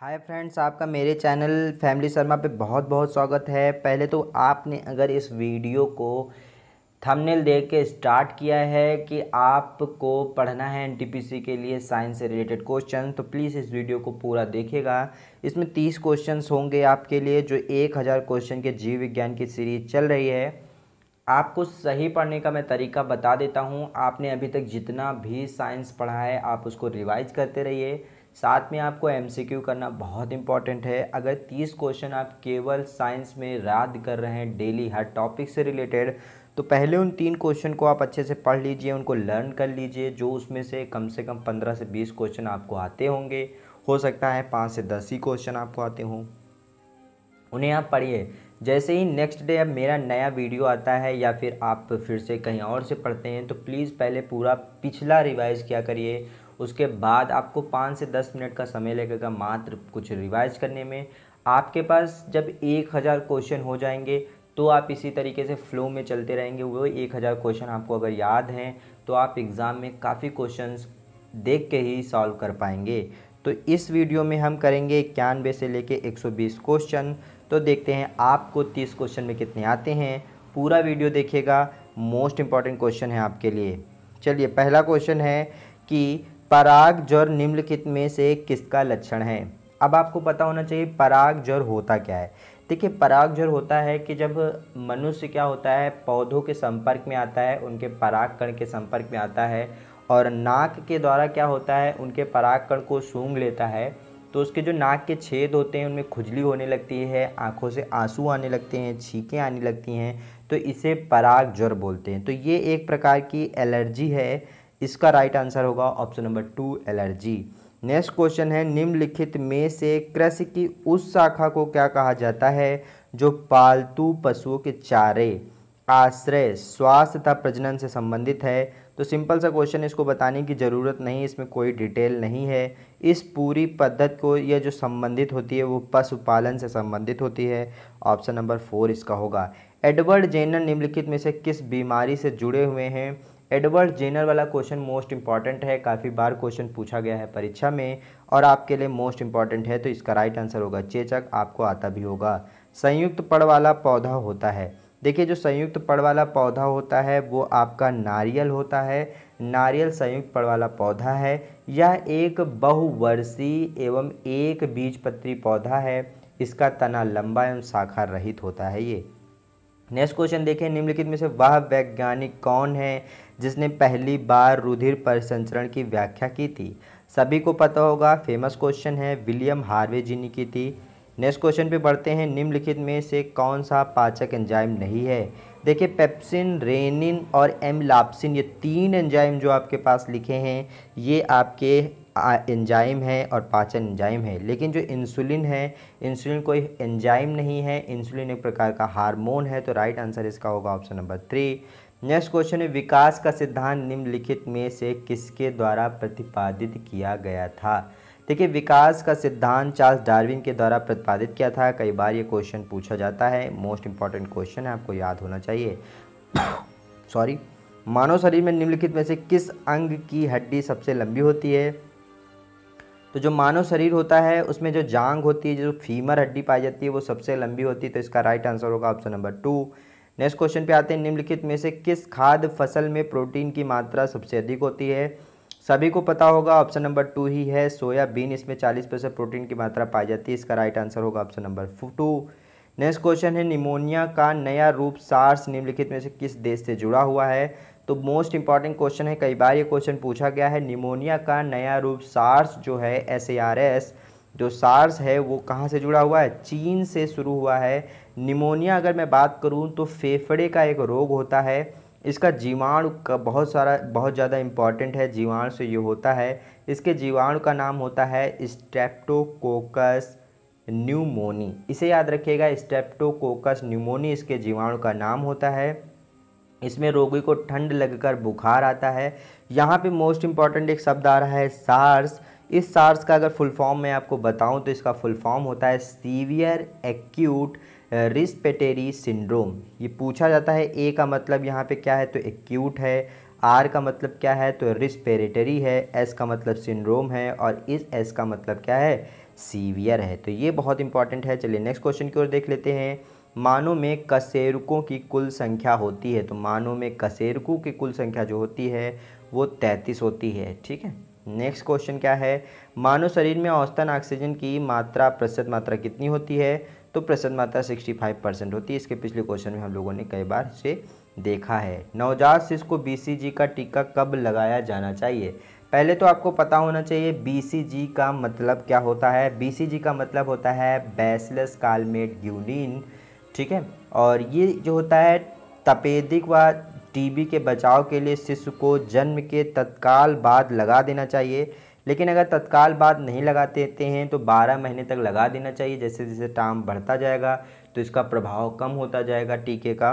hi friends आपका मेरे channel family Sharma पे बहुत बहुत स्वागत है पहले तो आपने अगर इस वीडियो को थंबनेल देख के स्टार्ट किया है कि आपको पढ़ना है एनटीपीसी के लिए साइंस से रिलेटेड क्वेश्चन तो प्लीज़ इस वीडियो को पूरा देखेगा इसमें तीस क्वेश्चंस होंगे आपके लिए जो एक हज़ार क्वेश्चन के जीव विज्ञान की सीरीज चल रही है आपको सही पढ़ने का मैं तरीका बता देता हूँ आपने अभी तक जितना भी साइंस पढ़ा है आप उसको रिवाइज करते रहिए साथ में आपको एम करना बहुत इंपॉर्टेंट है अगर 30 क्वेश्चन आप केवल साइंस में याद कर रहे हैं डेली हर टॉपिक से रिलेटेड तो पहले उन तीन क्वेश्चन को आप अच्छे से पढ़ लीजिए उनको लर्न कर लीजिए जो उसमें से कम से कम पंद्रह से बीस क्वेश्चन आपको आते होंगे हो सकता है पाँच से दस ही क्वेश्चन आपको आते हों उन्हें आप पढ़िए जैसे ही नेक्स्ट डे अब मेरा नया वीडियो आता है या फिर आप फिर से कहीं और से पढ़ते हैं तो प्लीज़ पहले पूरा पिछला रिवाइज़ किया करिए उसके बाद आपको पाँच से दस मिनट का समय लगेगा मात्र कुछ रिवाइज करने में आपके पास जब एक हज़ार क्वेश्चन हो जाएंगे तो आप इसी तरीके से फ्लो में चलते रहेंगे वो एक हज़ार क्वेश्चन आपको अगर याद हैं तो आप एग्ज़ाम में काफ़ी क्वेश्चन देख के ही सॉल्व कर पाएंगे तो इस वीडियो में हम करेंगे इक्यानवे से लेके 120 क्वेश्चन तो देखते हैं आपको 30 क्वेश्चन में कितने आते हैं पूरा वीडियो देखिएगा मोस्ट इम्पॉर्टेंट क्वेश्चन है आपके लिए चलिए पहला क्वेश्चन है कि पराग ज्वर निम्नलिखित में से किसका लक्षण है अब आपको पता होना चाहिए पराग ज्वर होता क्या है देखिए पराग ज्वर होता है कि जब मनुष्य क्या होता है पौधों के संपर्क में आता है उनके पराग कण के संपर्क में आता है और नाक के द्वारा क्या होता है उनके पराग कण को सूंघ लेता है तो उसके जो नाक के छेद होते हैं उनमें खुजली होने लगती है आँखों से आंसू आने लगते हैं छींकें आने लगती हैं तो इसे पराग ज्वर बोलते हैं तो ये एक प्रकार की एलर्जी है इसका राइट आंसर होगा option number two allergy next question है निम्नलिखित में से कृषि की उस शाखा को क्या कहा जाता है जो पालतू पशुओं के चारे आश्रय स्वास्थ्य तथा प्रजनन से संबंधित है तो सिंपल सा क्वेश्चन इसको बताने की ज़रूरत नहीं इसमें कोई डिटेल नहीं है इस पूरी पद्धत को यह जो संबंधित होती है वो पशुपालन से संबंधित होती है ऑप्शन नंबर फोर इसका होगा एडवर्ड जेनर निम्नलिखित में से किस बीमारी से जुड़े हुए हैं एडवर्ड जेनर वाला क्वेश्चन मोस्ट इंपॉर्टेंट है काफ़ी बार क्वेश्चन पूछा गया है परीक्षा में और आपके लिए मोस्ट इंपॉर्टेंट है तो इसका राइट आंसर होगा चेचक आपको आता भी होगा संयुक्त पड़ वाला पौधा होता है देखिए जो संयुक्त पड़ वाला पौधा होता है वो आपका नारियल होता है नारियल संयुक्त पड़ वाला पौधा है यह एक बहुवर्षीय एवं एक बीजपत्री पौधा है इसका तना लंबा एवं शाखा रहित होता है ये नेक्स्ट क्वेश्चन देखें निम्नलिखित में से वह वैज्ञानिक कौन है जिसने पहली बार रुधिर परिसंचरण की व्याख्या की थी सभी को पता होगा फेमस क्वेश्चन है विलियम हार्वे जी ने की थी नेक्स्ट क्वेश्चन पे बढ़ते हैं निम्नलिखित में से कौन सा पाचक एंजाइम नहीं है देखिए पेप्सिन रेनिन और एमलाप्सिन ये तीन एंजाइम जो आपके पास लिखे हैं ये आपके एंजाइम है और पाचन एंजाइम है लेकिन जो इंसुलिन है इंसुलिन कोई एंजाइम नहीं है इंसुलिन एक प्रकार का हार्मोन है तो राइट आंसर इसका होगा option number three next question है विकास का सिद्धांत निम्नलिखित में से किसके द्वारा प्रतिपादित किया गया था देखिए विकास का सिद्धांत चार्ल्स डार्विन के द्वारा प्रतिपादित किया था कई बार ये क्वेश्चन पूछा जाता है मोस्ट इंपॉर्टेंट क्वेश्चन है आपको याद होना चाहिए सॉरी मानव शरीर में निम्नलिखित में से किस अंग की हड्डी सबसे लंबी होती है तो जो मानव शरीर होता है उसमें जो जांग होती है जो फीमर हड्डी पाई जाती है वो सबसे लंबी होती है तो इसका राइट आंसर होगा option number two next question पे आते हैं निम्नलिखित में से किस खाद्य फसल में प्रोटीन की मात्रा सबसे अधिक होती है सभी को पता होगा ऑप्शन नंबर टू ही है सोयाबीन इसमें चालीस परसेंट प्रोटीन की मात्रा पाई जाती है इसका राइट आंसर होगा option number two next question है निमोनिया का नया रूप सार्स निम्नलिखित में से किस देश से जुड़ा हुआ है तो मोस्ट इंपॉर्टेंट क्वेश्चन है कई बार ये क्वेश्चन पूछा गया है निमोनिया का नया रूप सार्स जो है एस जो सार्स है वो कहाँ से जुड़ा हुआ है चीन से शुरू हुआ है निमोनिया अगर मैं बात करूँ तो फेफड़े का एक रोग होता है इसका जीवाणु का बहुत सारा बहुत ज़्यादा इम्पॉर्टेंट है जीवाणु से ये होता है इसके जीवाणु का नाम होता है स्टेप्टोकोकस न्यूमोनी इसे याद रखिएगा स्टेप्टोकोकस न्यूमोनी इसके जीवाणु का नाम होता है इसमें रोगी को ठंड लगकर बुखार आता है यहाँ पे मोस्ट इम्पॉर्टेंट एक शब्द आ रहा है सार्स इस सार्स का अगर फुल फॉर्म मैं आपको बताऊँ तो इसका फुल फॉर्म होता है सीवियर एक्यूट रिस्पेटेरी सिंड्रोम ये पूछा जाता है ए का मतलब यहाँ पे क्या है तो एक्यूट है आर का मतलब क्या है तो रिस्पेरेटरी है एस का मतलब सिंड्रोम है और इस एस का मतलब क्या है सीवियर है तो ये बहुत इंपॉर्टेंट है चलिए नेक्स्ट क्वेश्चन की ओर देख लेते हैं मानों में कसेरुकों की कुल संख्या होती है तो मानों में कसेरुकों की कुल संख्या जो होती है वो तैंतीस होती है ठीक है नेक्स्ट क्वेश्चन क्या है मानव शरीर में औसतन ऑक्सीजन की मात्रा प्रतिशत मात्रा कितनी होती है तो प्रतिशत मात्रा 65 परसेंट होती है इसके पिछले क्वेश्चन में हम लोगों ने कई बार से देखा है नवजात शिशु को बीसीजी का टीका कब लगाया जाना चाहिए पहले तो आपको पता होना चाहिए बीसीजी का मतलब क्या होता है बीसीजी का मतलब होता है बैसलेस कालमेट ग्यूनिन ठीक है और ये जो होता है तपेदिक व टीबी के बचाव के लिए शिशु को जन्म के तत्काल बाद लगा देना चाहिए लेकिन अगर तत्काल बाद नहीं लगा देते हैं तो 12 महीने तक लगा देना चाहिए जैसे जैसे टाइम बढ़ता जाएगा तो इसका प्रभाव कम होता जाएगा टीके का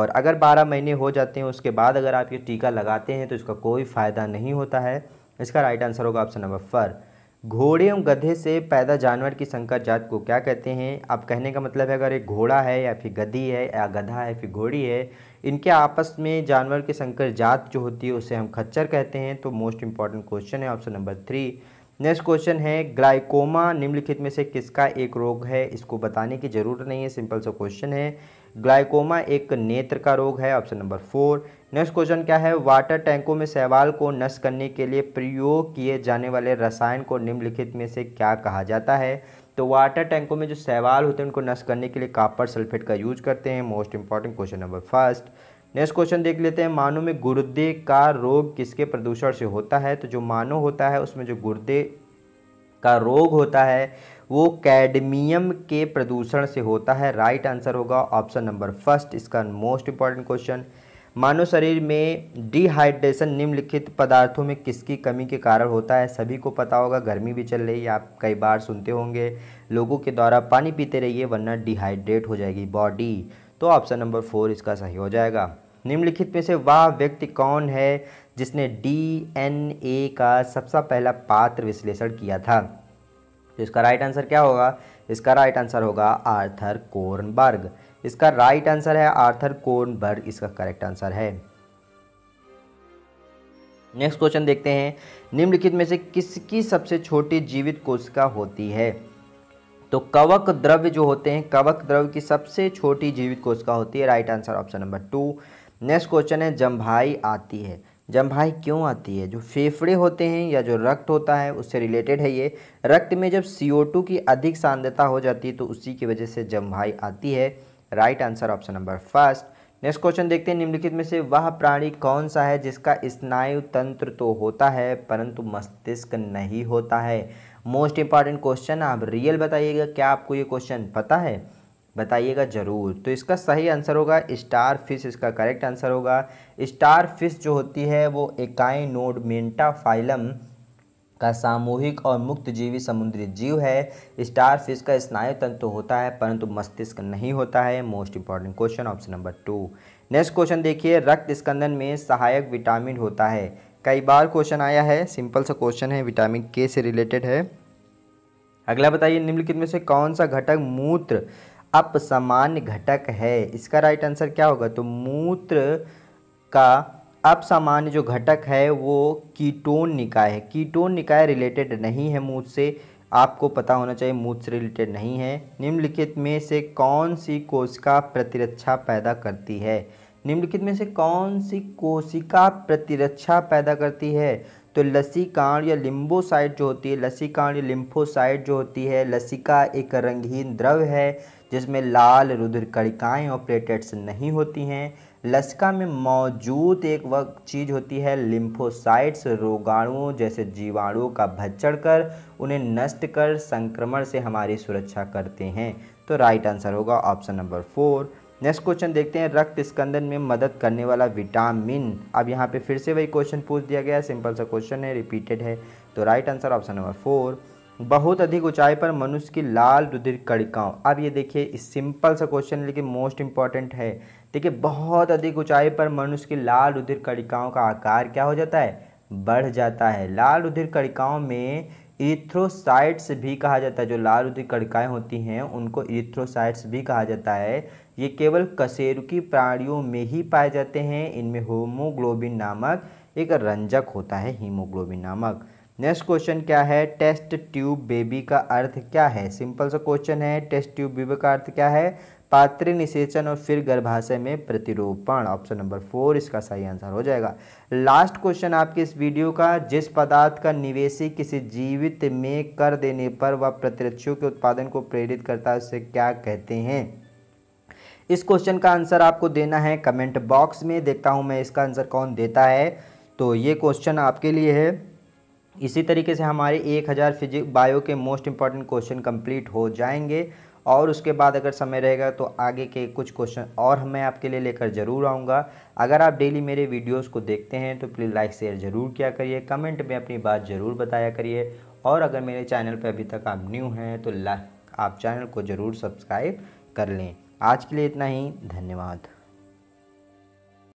और अगर 12 महीने हो जाते हैं उसके बाद अगर आप ये टीका लगाते हैं तो इसका कोई फ़ायदा नहीं होता है इसका राइट आंसर होगा ऑप्शन नंबर फर घोड़े एवं गधे से पैदा जानवर की संकर जात को क्या कहते हैं अब कहने का मतलब है अगर एक घोड़ा है या फिर गधी है या गधा है फिर घोड़ी है इनके आपस में जानवर की संकर जात जो होती है उसे हम खच्चर कहते हैं तो मोस्ट इंपॉर्टेंट क्वेश्चन है option number three next question है ग्लाइकोमा निम्नलिखित में से किसका एक रोग है इसको बताने की ज़रूरत नहीं है सिंपल सा क्वेश्चन है ग्लाइकोमा एक नेत्र का रोग है option number four next question क्या है वाटर टैंकों में शैवाल को नष्ट करने के लिए प्रयोग किए जाने वाले रसायन को निम्नलिखित में से क्या कहा जाता है तो वाटर टैंकों में जो शैवाल होते हैं उनको नष्ट करने के लिए कापर सल्फेट का यूज करते हैं most important question number first next question देख लेते हैं मानव में गुर्दे का रोग किसके प्रदूषण से होता है तो जो मानव होता है उसमें जो गुर्दे का रोग होता है वो कैडमियम के प्रदूषण से होता है राइट आंसर होगा ऑप्शन नंबर फर्स्ट इसका मोस्ट इंपॉर्टेंट क्वेश्चन मानव शरीर में डिहाइड्रेशन निम्नलिखित पदार्थों में किसकी कमी के कारण होता है सभी को पता होगा गर्मी भी चल रही है आप कई बार सुनते होंगे लोगों के द्वारा पानी पीते रहिए वरना डिहाइड्रेट हो जाएगी बॉडी तो ऑप्शन नंबर फोर इसका सही हो जाएगा निम्नलिखित में से वह व्यक्ति कौन है जिसने डी का सबसे पहला पात्र विश्लेषण किया था तो इसका राइट आंसर क्या होगा इसका राइट आंसर होगा आर्थर कोर्नबर्ग इसका राइट आंसर है आर्थर कोर्नबर्ग इसका करेक्ट आंसर है नेक्स्ट क्वेश्चन देखते हैं निम्नलिखित में से किसकी सबसे छोटी जीवित कोशिका होती है तो कवक द्रव्य जो होते हैं कवक द्रव्य की सबसे छोटी जीवित कोशिका होती है right answer option number two next question है जम्भाई आती है जम्भाई क्यों आती है जो फेफड़े होते हैं या जो रक्त होता है उससे रिलेटेड है ये रक्त में जब सी की अधिक सांद्रता हो जाती है तो उसी की वजह से जम्भाई आती है right answer option number first next question देखते हैं निम्नलिखित में से वह प्राणी कौन सा है जिसका स्नायु तंत्र तो होता है परंतु मस्तिष्क नहीं होता है मोस्ट इंपॉर्टेंट क्वेश्चन आप रियल बताइएगा क्या आपको ये क्वेश्चन पता है बताइएगा ज़रूर तो इसका सही आंसर होगा स्टार फिश इसका करेक्ट आंसर होगा स्टार फिश जो होती है वो इकाई नोड मेंटा फाइलम का सामूहिक और मुक्त जीवी समुद्री जीव है स्टार फिश का स्नायु तंत्र तो होता है परंतु मस्तिष्क नहीं होता है most important question option number two next question देखिए रक्त स्कंदन में सहायक विटामिन होता है कई बार क्वेश्चन आया है सिंपल सा क्वेश्चन है विटामिन के से रिलेटेड है अगला बताइए निम्नलिखित में से कौन सा घटक मूत्र अपसामान्य घटक है इसका राइट आंसर क्या होगा तो मूत्र का अपसामान्य जो घटक है वो कीटोन निकाय है कीटोन निकाय रिलेटेड नहीं है मूत्र से आपको पता होना चाहिए मूत्र से रिलेटेड नहीं है निम्नलिखित में से कौन सी कोशिका प्रतिरक्षा पैदा करती है निम्नलिखित में से कौन सी कोशिका प्रतिरक्षा पैदा करती है तो लसीकाण या लिम्बोसाइट जो होती है लसीकाण या लिम्फोसाइट जो होती है लसिका एक रंगहीन द्रव है जिसमें लाल और प्लेटेट्स नहीं होती हैं लसका में मौजूद एक वक्त चीज़ होती है लिम्फोसाइट्स रोगाणुओं जैसे जीवाणुओं का भच्चड़ कर उन्हें नष्ट कर संक्रमण से हमारी सुरक्षा करते हैं तो राइट आंसर होगा option number four next question देखते हैं रक्त स्कंदन में मदद करने वाला विटामिन अब यहाँ पे फिर से वही क्वेश्चन पूछ दिया गया सिंपल सा क्वेश्चन है रिपीटेड है तो right answer option number four बहुत अधिक ऊंचाई पर मनुष्य की लाल रुधिर कड़िकाओं अब ये देखिए सिंपल सा क्वेश्चन लेकिन मोस्ट इंपॉर्टेंट है देखिए बहुत अधिक ऊंचाई पर मनुष्य की लाल रुधिर कड़िकाओं का आकार क्या हो जाता है बढ़ जाता है लाल रुधिर कड़िकाओं में इथ्रोसाइट्स भी कहा जाता है जो लाल रुधिर कड़िकाएँ होती हैं उनको इथ्रोसाइट्स भी कहा जाता है ये केवल कशेरुकी प्राणियों में ही पाए जाते हैं इनमें होमोग्लोबिन नामक एक रंजक होता है हीमोग्लोबिन नामक नेक्स्ट क्वेश्चन क्या है टेस्ट ट्यूब बेबी का अर्थ क्या है सिंपल सा क्वेश्चन है टेस्ट ट्यूब बेबी का अर्थ क्या है पात्र निषेचन और फिर गर्भाशय में प्रतिरोपण ऑप्शन नंबर फोर इसका सही आंसर हो जाएगा लास्ट क्वेश्चन आपके इस वीडियो का जिस पदार्थ का निवेशी किसी जीवित में कर देने पर वह प्रतिरक्षियों के उत्पादन को प्रेरित करता है उसे क्या कहते हैं इस क्वेश्चन का आंसर आपको देना है कमेंट बॉक्स में देखता हूँ मैं इसका आंसर कौन देता है तो ये क्वेश्चन आपके लिए है इसी तरीके से हमारे एक हज़ार फिजिक बायो के मोस्ट इंपॉर्टेंट क्वेश्चन कंप्लीट हो जाएंगे और उसके बाद अगर समय रहेगा तो आगे के कुछ क्वेश्चन और मैं आपके लिए लेकर ज़रूर आऊँगा अगर आप डेली मेरे वीडियोस को देखते हैं तो प्लीज़ लाइक शेयर ज़रूर किया करिए कमेंट में अपनी बात ज़रूर बताया करिए और अगर मेरे चैनल पर अभी तक आप न्यू हैं तो आप चैनल को ज़रूर सब्सक्राइब कर लें आज के लिए इतना ही धन्यवाद